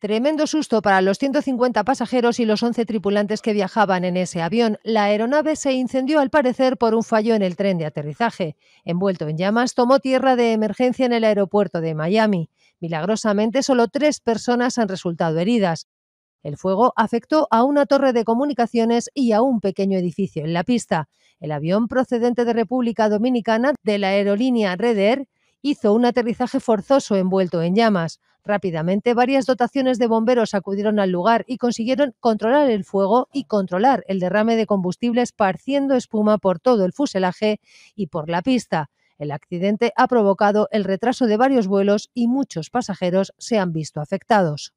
Tremendo susto para los 150 pasajeros y los 11 tripulantes que viajaban en ese avión. La aeronave se incendió al parecer por un fallo en el tren de aterrizaje. Envuelto en llamas, tomó tierra de emergencia en el aeropuerto de Miami. Milagrosamente, solo tres personas han resultado heridas. El fuego afectó a una torre de comunicaciones y a un pequeño edificio en la pista. El avión procedente de República Dominicana de la aerolínea Reder hizo un aterrizaje forzoso envuelto en llamas. Rápidamente, varias dotaciones de bomberos acudieron al lugar y consiguieron controlar el fuego y controlar el derrame de combustible esparciendo espuma por todo el fuselaje y por la pista. El accidente ha provocado el retraso de varios vuelos y muchos pasajeros se han visto afectados.